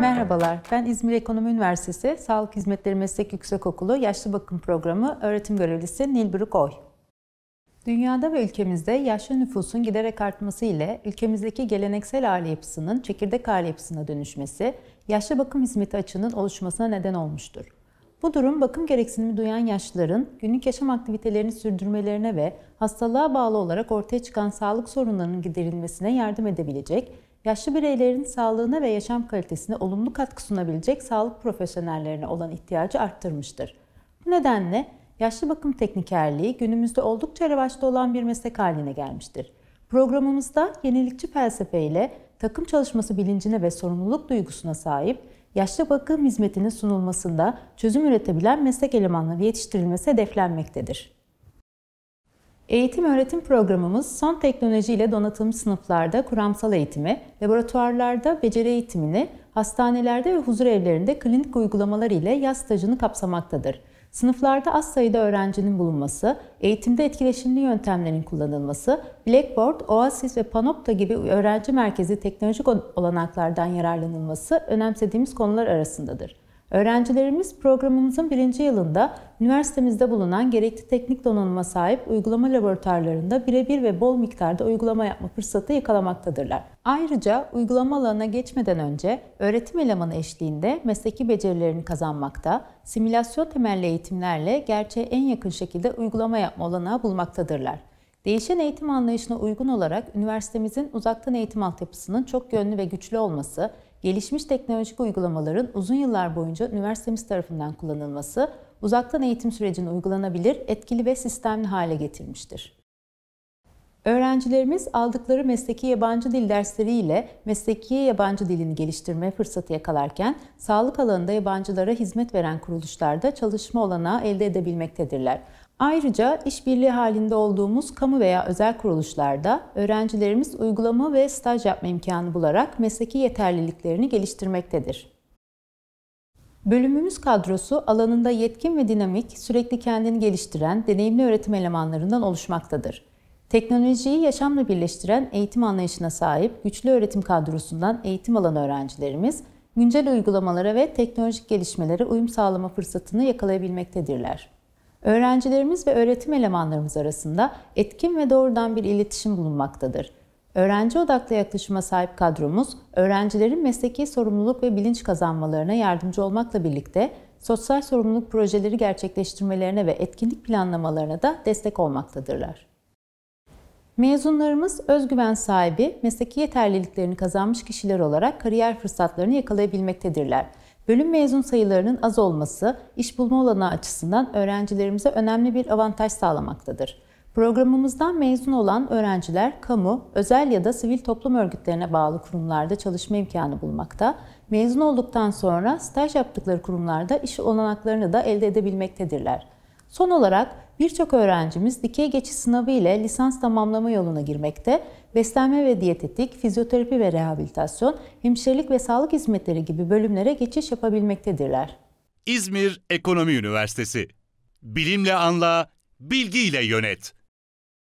Merhabalar, ben İzmir Ekonomi Üniversitesi Sağlık Hizmetleri Meslek Yüksekokulu Yaşlı Bakım Programı öğretim görevlisi Nilbürük Oy. Dünyada ve ülkemizde yaşlı nüfusun giderek artması ile ülkemizdeki geleneksel aile yapısının çekirdek aile yapısına dönüşmesi, yaşlı bakım hizmeti açının oluşmasına neden olmuştur. Bu durum bakım gereksinimi duyan yaşlıların günlük yaşam aktivitelerini sürdürmelerine ve hastalığa bağlı olarak ortaya çıkan sağlık sorunlarının giderilmesine yardım edebilecek, yaşlı bireylerin sağlığına ve yaşam kalitesine olumlu katkı sunabilecek sağlık profesyonellerine olan ihtiyacı arttırmıştır. Bu nedenle yaşlı bakım teknikerliği günümüzde oldukça revaçta olan bir meslek haline gelmiştir. Programımızda yenilikçi felsefeyle takım çalışması bilincine ve sorumluluk duygusuna sahip yaşlı bakım hizmetinin sunulmasında çözüm üretebilen meslek elemanları yetiştirilmesi hedeflenmektedir. Eğitim öğretim programımız son teknolojiyle donatılmış sınıflarda kuramsal eğitimi, laboratuvarlarda beceri eğitimini, hastanelerde ve huzur evlerinde klinik uygulamalar ile yaz stajını kapsamaktadır. Sınıflarda az sayıda öğrencinin bulunması, eğitimde etkileşimli yöntemlerin kullanılması, Blackboard, Oasis ve Panopta gibi öğrenci merkezi teknolojik olanaklardan yararlanılması önemsediğimiz konular arasındadır. Öğrencilerimiz programımızın birinci yılında üniversitemizde bulunan gerekli teknik donanıma sahip uygulama laboratuvarlarında birebir ve bol miktarda uygulama yapma fırsatı yakalamaktadırlar. Ayrıca uygulama alanına geçmeden önce öğretim elemanı eşliğinde mesleki becerilerini kazanmakta, simülasyon temelli eğitimlerle gerçeğe en yakın şekilde uygulama yapma olanağı bulmaktadırlar. Değişen eğitim anlayışına uygun olarak üniversitemizin uzaktan eğitim altyapısının çok yönlü ve güçlü olması, gelişmiş teknolojik uygulamaların uzun yıllar boyunca üniversitemiz tarafından kullanılması, uzaktan eğitim sürecini uygulanabilir, etkili ve sistemli hale getirmiştir. Öğrencilerimiz aldıkları mesleki yabancı dil dersleriyle mesleki yabancı dilini geliştirme fırsatı yakalarken sağlık alanında yabancılara hizmet veren kuruluşlarda çalışma olanağı elde edebilmektedirler. Ayrıca işbirliği halinde olduğumuz kamu veya özel kuruluşlarda öğrencilerimiz uygulama ve staj yapma imkanı bularak mesleki yeterliliklerini geliştirmektedir. Bölümümüz kadrosu alanında yetkin ve dinamik, sürekli kendini geliştiren, deneyimli öğretim elemanlarından oluşmaktadır. Teknolojiyi yaşamla birleştiren eğitim anlayışına sahip güçlü öğretim kadrosundan eğitim alan öğrencilerimiz, güncel uygulamalara ve teknolojik gelişmelere uyum sağlama fırsatını yakalayabilmektedirler öğrencilerimiz ve öğretim elemanlarımız arasında etkin ve doğrudan bir iletişim bulunmaktadır. Öğrenci odaklı yaklaşıma sahip kadromuz, öğrencilerin mesleki sorumluluk ve bilinç kazanmalarına yardımcı olmakla birlikte sosyal sorumluluk projeleri gerçekleştirmelerine ve etkinlik planlamalarına da destek olmaktadırlar. Mezunlarımız özgüven sahibi, mesleki yeterliliklerini kazanmış kişiler olarak kariyer fırsatlarını yakalayabilmektedirler. Bölüm mezun sayılarının az olması, iş bulma olanağı açısından öğrencilerimize önemli bir avantaj sağlamaktadır. Programımızdan mezun olan öğrenciler kamu, özel ya da sivil toplum örgütlerine bağlı kurumlarda çalışma imkanı bulmakta, mezun olduktan sonra staj yaptıkları kurumlarda iş olanaklarını da elde edebilmektedirler. Son olarak birçok öğrencimiz dikey geçiş sınavı ile lisans tamamlama yoluna girmekte, beslenme ve diyetetik, fizyoterapi ve rehabilitasyon, hemşirelik ve sağlık hizmetleri gibi bölümlere geçiş yapabilmektedirler. İzmir Ekonomi Üniversitesi Bilimle anla, bilgiyle yönet.